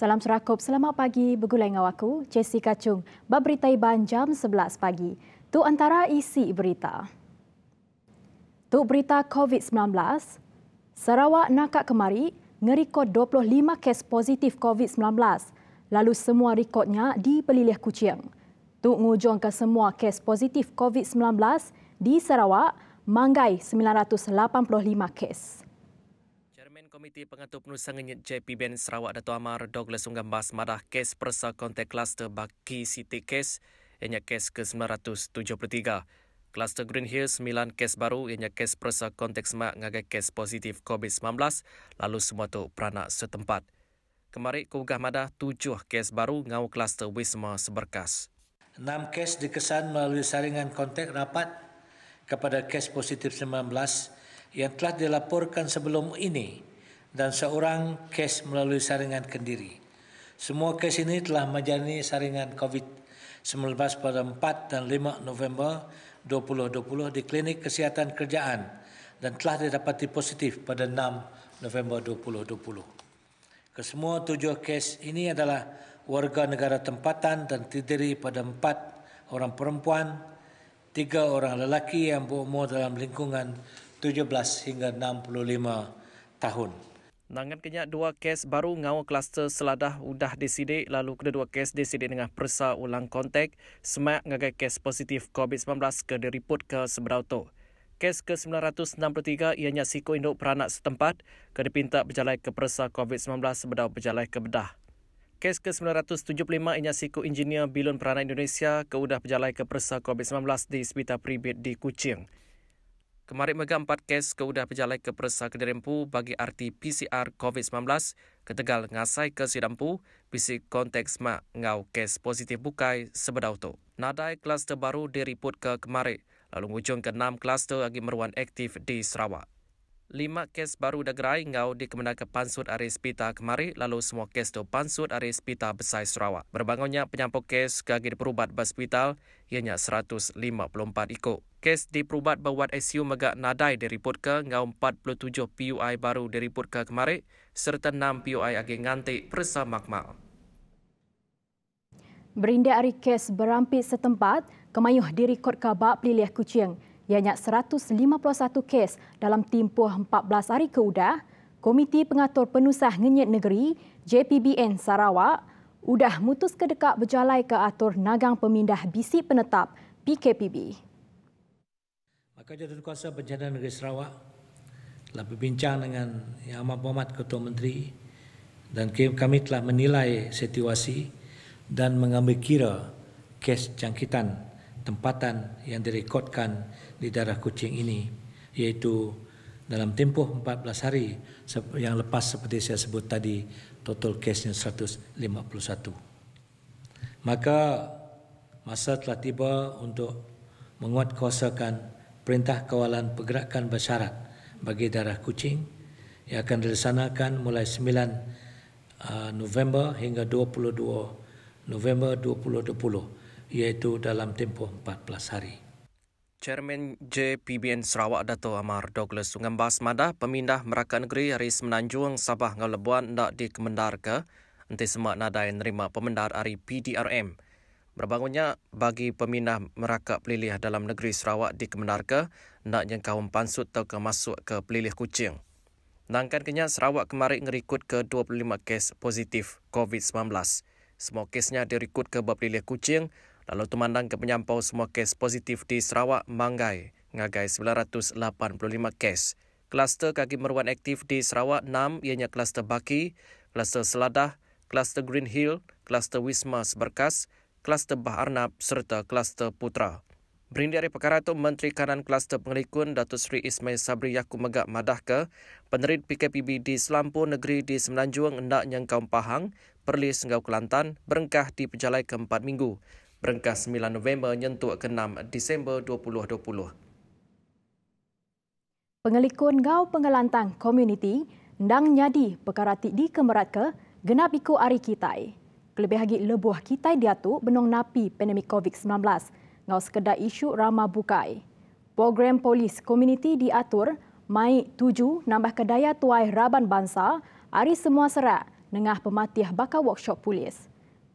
Salam Serakop, selamat pagi begulai ngau aku, Jessica Kacung. Bab berita Iban jam 11 pagi. Tu antara isi berita. Tu berita COVID-19, Sarawak nakak kemari ngerikod 25 kes positif COVID-19. Lalu semua rekodnya di Pelilih Kuching. Tu ngujung ke semua kes positif COVID-19 di Sarawak, Manggai 985 kes. Komiti Pengatur Penulisan Ngenyit Ben Sarawak Dato' Amar Douglas Unggam Bas Madah Kes Persa Kontek Kluster Baki City Kes ianya kes ke-973. Kluster Green Hills, 9 kes baru ianya kes Persa Kontek Semak ngagai kes positif COVID-19 lalu semua tu peranak setempat. Kemarin Kugah Madah 7 kes baru ngau Kluster Wisma Seberkas. 6 kes dikesan melalui saringan kontak rapat kepada kes positif 19 yang telah dilaporkan sebelum ini dan seorang kes melalui saringan kendiri. Semua kes ini telah menjalani saringan COVID-19 pada 4 dan 5 November 2020 di Klinik Kesihatan Kerjaan dan telah didapati positif pada 6 November 2020. Kesemua tujuh kes ini adalah warga negara tempatan dan terdiri pada empat orang perempuan, tiga orang lelaki yang berumur dalam lingkungan 17 hingga 65 tahun. Nangan kenyak dua kes baru ngau kluster seladah udah disidik lalu kedua kes disidik dengan persa ulang kontak semak ngagai kes positif COVID-19 ke diriput ke seberauto. Kes ke-963 ianya siku induk peranak setempat ke dipinta berjalan ke persa COVID-19 sebedau berjalan ke bedah. Kes ke-975 ianya siku engineer bilun peranak Indonesia ke udah berjalan ke persa COVID-19 di Sepita Pribit di Kuching. Kemarin mega empat kes keudah pejalai ke Persa Kedirempu bagi arti PCR COVID-19 ke Tegal ngasai ke Sidampu bisi konteks mak ngau kes positif bukai sebedau tu. Nadai kluster baru diriput ke kemarin lalu ujung ke enam kluster lagi meruan aktif di Sarawak lima kes baru degrai ngau di kemenang ke Pansud Aris Pita kemari lalu semua kes tu Pansud Aris Pita Besai Sarawak. Berbangunnya penyampuk kes kagi di perubat hospital ianya 154 ikut. Kes di perubat bawat ICU megak nadai diriput ke ngau 47 PUI baru diriput ke kemari serta 6 PUI agi nganti persa makmal. Berindah hari kes berampit setempat, kemayuh direkod kabak pilih kucing ianya 151 kes dalam tempoh 14 hari keudah, Komiti Pengatur Penusah Ngenyet Negeri JPBN Sarawak sudah mutus kedekat berjalai ke atur nagang pemindah bisi penetap PKPB. Maka jadual kuasa Penjana Negeri Sarawak telah berbincang dengan Yang Amat Muhammad Ketua Menteri dan kami telah menilai situasi dan mengambil kira kes jangkitan tempatan yang direkodkan di darah kucing ini yaitu dalam tempoh 14 hari yang lepas seperti saya sebut tadi total kesnya 151. Maka masa telah tiba untuk menguatkuasakan perintah kawalan pergerakan bersyarat bagi darah kucing yang akan dilaksanakan mulai 9 uh, November hingga 22 November 2020 iaitu dalam tempoh 14 hari. Chairman JPBN Sarawak Dato Amar Douglas Sungam Bas pemindah Meraka Negeri hari Semenanjung Sabah Ngau Lebuan nak dikemendar ke nanti semak nadai nerima pemendar hari PDRM. Berbangunnya bagi pemindah Meraka Pelilih dalam negeri Sarawak dikemendar ke nak yang kaum pansut atau ke masuk ke Pelilih Kucing. Nangkan kenya Sarawak kemarin ngerikut ke 25 kes positif COVID-19. Semua kesnya dirikut ke Pelilih Kucing lalu temandang ke penyampau semua kes positif di Sarawak, Manggai, ngagai 985 kes. Kluster kaki meruan aktif di Sarawak 6 ianya kluster Baki, kluster Seladah, kluster Green Hill, kluster Wisma Seberkas, kluster Bah Arnab serta kluster Putra. Berindi dari perkara itu, Menteri Kanan Kluster Pengelikun Datuk Seri Ismail Sabri Yaakob Megak Madahka, penerit PKPB di Selampur Negeri di Semenanjung hendak nyengkaum Pahang, Perlis Senggau Kelantan, berengkah di Pejalai keempat minggu. Peringkat 9 November nyentuh ke 6 Disember 2020. Pengelikun Gau Pengelantang Community, ndang nyadi perkara ti di kemerat ke genap iku ari kitai. Kelebih lagi lebuah kitai diatu benong napi pandemik COVID-19 ngau sekedar isu ramah bukai. Program polis Community diatur mai 7 nambah kedaya tuai raban bansa ari semua serak nengah pematih bakal workshop polis.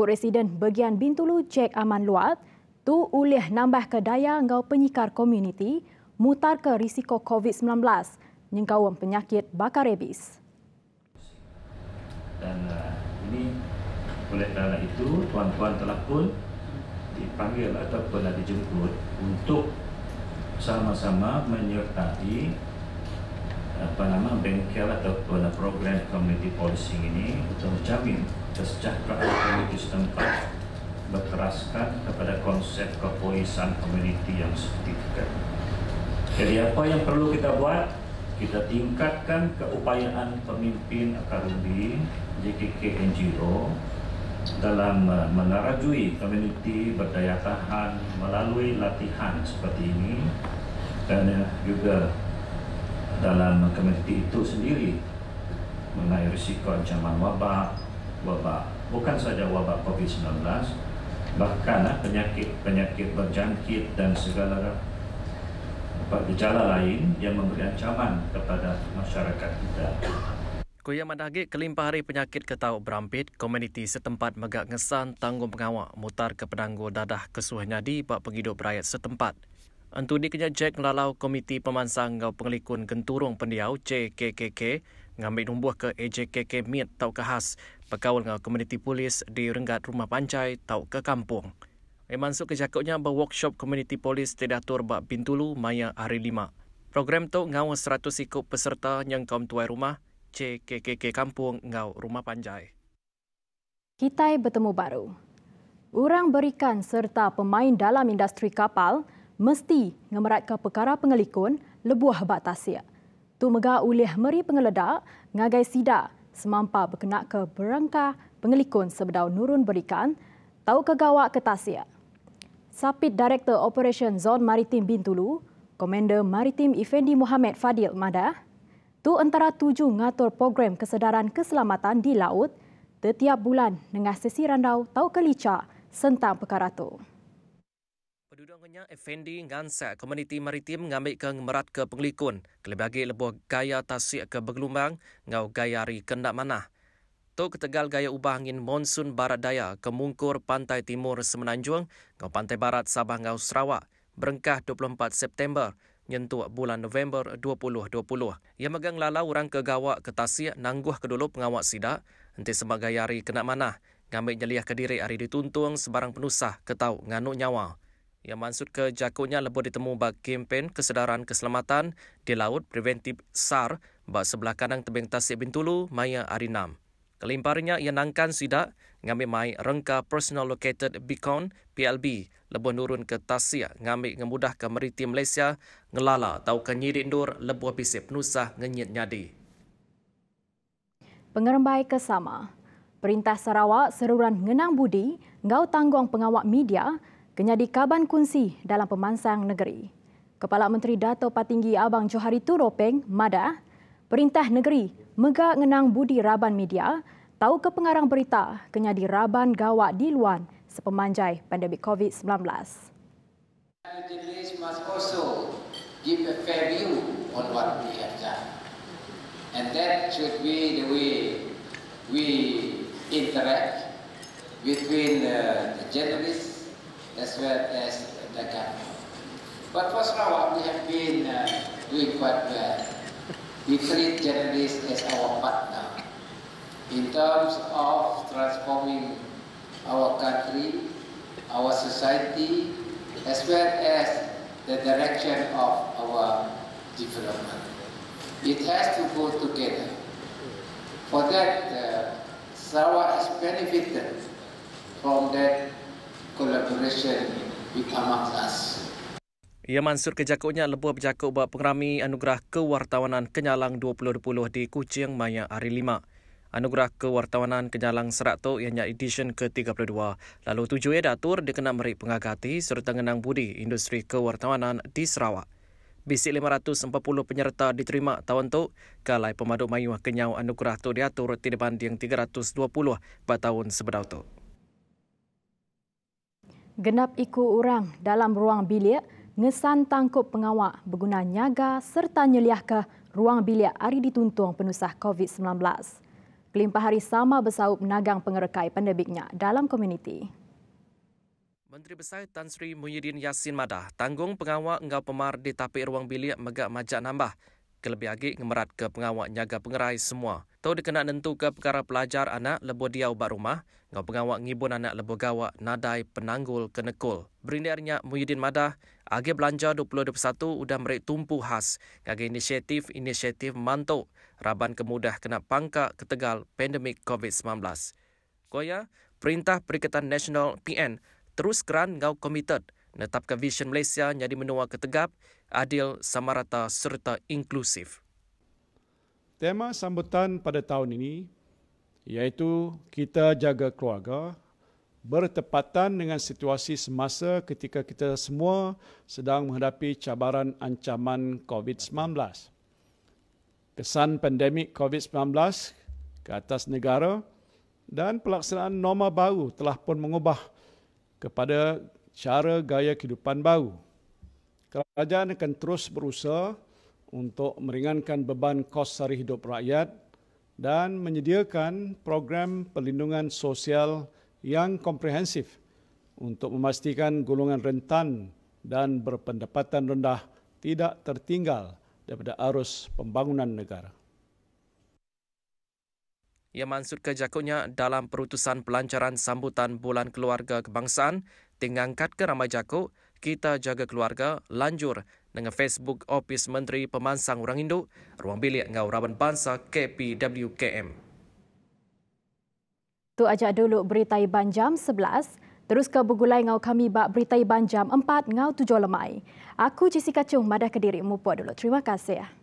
Koresiden Begian Bintulu Cek Aman Luat tu ulih nambah ke daya ngau penyikar komuniti mutar ke risiko COVID-19 nyengkau penyakit bakar rabies. Dan uh, ini oleh kerana itu tuan-tuan telah pun dipanggil ataupun telah dijemput untuk sama-sama menyertai apa nama bengkel atau apa program community policy ini untuk menjamin kesejahteraan komuniti setempat berkeraskan kepada konsep kepolisan komuniti yang signifikan. Jadi apa yang perlu kita buat? Kita tingkatkan keupayaan pemimpin Akarubi, JKK NGO dalam eh, menarajui komuniti berdaya tahan melalui latihan seperti ini dan eh, juga dalam komuniti itu sendiri mengenai risiko ancaman wabak, wabak bukan saja wabak COVID-19, bahkan penyakit-penyakit eh, berjangkit dan segala apa gejala lain yang memberi ancaman kepada masyarakat kita. Kuya Mandagik kelimpah hari penyakit ketau berampit, komuniti setempat megak ngesan tanggung pengawak mutar ke penanggul dadah kesuhnya di buat penghidup rakyat setempat. Antu di kenyak Jack ngelalau Komiti Pemansang Ngau Pengelikun Genturung Pendiau JKKK ngambil numbuh ke AJKK Mid Tau Kehas berkawal ngau komuniti polis di Renggat Rumah Pancai Tau ke Kampung. Yang eh, masuk ke jakutnya berworkshop komuniti polis tidak Bak Bintulu Maya Hari Lima. Program itu ngau 100 ikut peserta yang kaum tuai rumah JKKK Kampung Ngau Rumah pancai Kitai bertemu baru. Orang berikan serta pemain dalam industri kapal mesti ngemerat ke perkara pengelikun lebuah bak tasik. Tu mega ulih meri pengeledak ngagai sida semampa berkenak ke berangka pengelikun sebedau nurun berikan tahu kegawak ke tasik. Sapit Director Operation Zone Maritim Bintulu, Komander Maritim Effendi Muhammad Fadil Madah, tu antara tujuh ngatur program kesedaran keselamatan di laut setiap bulan dengan sesi randau tahu kelica tentang perkara tu. Pengenyak Effendi Ngansa, komuniti maritim ngambil ke merat ke penglikun, kelebagi lebuh gaya tasik ke bergelombang, ngau gayari kendak mana. Tok ketegal gaya ubah angin monsun barat daya ke mungkur pantai timur Semenanjung, ngau pantai barat Sabah ngau Sarawak, berengkah 24 September, nyentuh bulan November 2020. Yang megang lala orang ke gawak ke tasik nangguh ke dulu pengawak sidak, nanti sebab gayari kendak mana ngambil nyeliah ke diri hari dituntung sebarang penusah ketau nganuk nyawa yang maksud ke jakutnya lebih ditemu bak kempen kesedaran keselamatan di laut preventif SAR bak sebelah kanan tebing Tasik Bintulu Maya Arinam. Kelimparnya ia nangkan sidak ngambil mai rengka personal located beacon PLB lebih nurun ke Tasik ngambil ngemudah ke meriti Malaysia ngelala tau ke nyirik nur lebih bisip nusah ngenyit nyadi. Pengerembai kesama. Perintah Sarawak seruran ngenang budi ngau tanggung pengawak media Kenyadi kaban kunci dalam pemansang negeri. Kepala Menteri Dato Patinggi Abang Johari Turopeng, MADA, Perintah Negeri, Mega Ngenang Budi Raban Media, tahu ke pengarang berita kenyadi Raban gawat di luan sepemanjai pandemik COVID-19. interact between uh, the journalists as well as the government. But for Sarawak, we have been uh, doing quite well. We treat journalists as our partner in terms of transforming our country, our society, as well as the direction of our development. It has to go together. For that, uh, Sarawak has benefited from that collaboration with among us. Ia mansur kejakutnya lebuh berjakut buat pengerami anugerah kewartawanan Kenyalang 2020 di Kuching Maya Hari 5. Anugerah Kewartawanan Kenyalang Serakto ianya edition ke-32. Lalu tujuh ia datur dikenal merik pengagati serta ngenang budi industri kewartawanan di Sarawak. Bisik 540 penyerta diterima tahun tu, kalai pemadu mayuah kenyau anugerah tu diatur tidak banding 320 pada tahun sebelum tu genap iku orang dalam ruang bilik, ngesan tangkup pengawak berguna nyaga serta nyeliah ke ruang bilik hari dituntung penusah COVID-19. Kelimpah hari sama bersaup nagang pengerekai pendebiknya dalam komuniti. Menteri Besar Tan Sri Muhyiddin Yassin Madah tanggung pengawak enggau pemar di tapik ruang bilik megak majak nambah kelebih lagi, ngemerat ke pengawak nyaga pengerai semua. Tau dia kena nentu ke perkara pelajar anak lebo dia ubat rumah, ngau pengawak ngibun anak lebo gawak nadai penanggul ke nekul. Berindiarnya Muhyiddin Madah, agak belanja 2021 udah merik tumpu khas ngagi inisiatif-inisiatif mantuk raban kemudah kena pangka ketegal pandemik COVID-19. Koya, Perintah Perikatan Nasional PN terus keran ngau komited menetapkan visyen Malaysia menjadi menua ketegap, adil, samarata serta inklusif. Tema sambutan pada tahun ini iaitu kita jaga keluarga bertepatan dengan situasi semasa ketika kita semua sedang menghadapi cabaran ancaman COVID-19. Kesan pandemik COVID-19 ke atas negara dan pelaksanaan norma baru telah pun mengubah kepada cara gaya kehidupan baru. Kerajaan akan terus berusaha untuk meringankan beban kos sari hidup rakyat dan menyediakan program perlindungan sosial yang komprehensif untuk memastikan golongan rentan dan berpendapatan rendah tidak tertinggal daripada arus pembangunan negara. Ia ya, mansur kejakutnya dalam perutusan pelancaran sambutan Bulan Keluarga Kebangsaan tingangkat ke ramai jakuk, kita jaga keluarga lanjur dengan Facebook Office Menteri Pemansang Orang Induk, Ruang Bilik Ngau Raban Bangsa KPWKM. Tu aja dulu berita Iban jam 11. Terus ke bergulai ngau kami bak berita Iban jam 4 ngau 7 lemai. Aku Jessica Chung, madah kediri mupua dulu. Terima kasih. Ya.